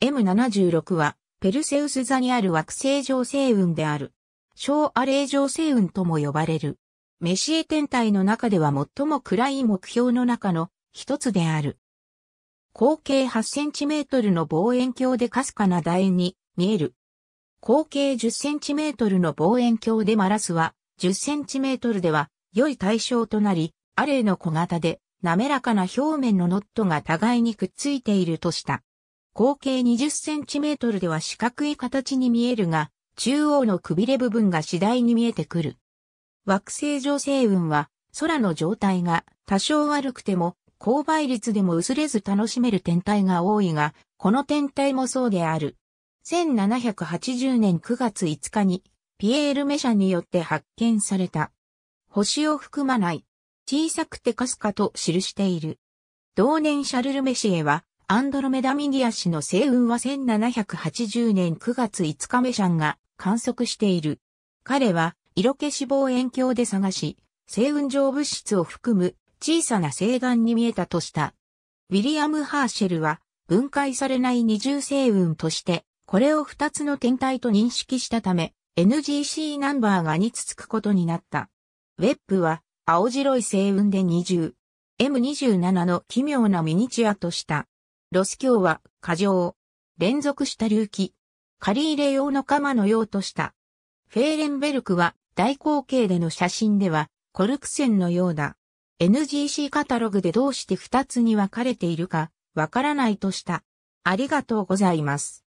M76 は、ペルセウス座にある惑星上星雲である。小アレー上星雲とも呼ばれる。メシエ天体の中では最も暗い目標の中の一つである。口径8センチメートルの望遠鏡でかすかな楕円に見える。口径10センチメートルの望遠鏡でマラスは10センチメートルでは良い対象となり、アレイの小型で滑らかな表面のノットが互いにくっついているとした。合計20センチメートルでは四角い形に見えるが、中央のくびれ部分が次第に見えてくる。惑星上星雲は、空の状態が多少悪くても、高倍率でも薄れず楽しめる天体が多いが、この天体もそうである。1780年9月5日に、ピエール・メシャによって発見された。星を含まない。小さくてかすかと記している。同年シャルル・メシエは、アンドロメダミア氏の星雲は1780年9月5日メシャンが観測している。彼は色気脂肪遠鏡で探し、星雲状物質を含む小さな星岩に見えたとした。ウィリアム・ハーシェルは分解されない二重星雲として、これを二つの天体と認識したため、NGC ナンバーが2つつくことになった。ウェップは青白い星雲で二重、M27 の奇妙なミニチュアとした。ロス橋は、過剰。連続した隆起。借入れ用の鎌のようとした。フェーレンベルクは、大口径での写真では、コルク線のようだ。NGC カタログでどうして二つに分かれているか、わからないとした。ありがとうございます。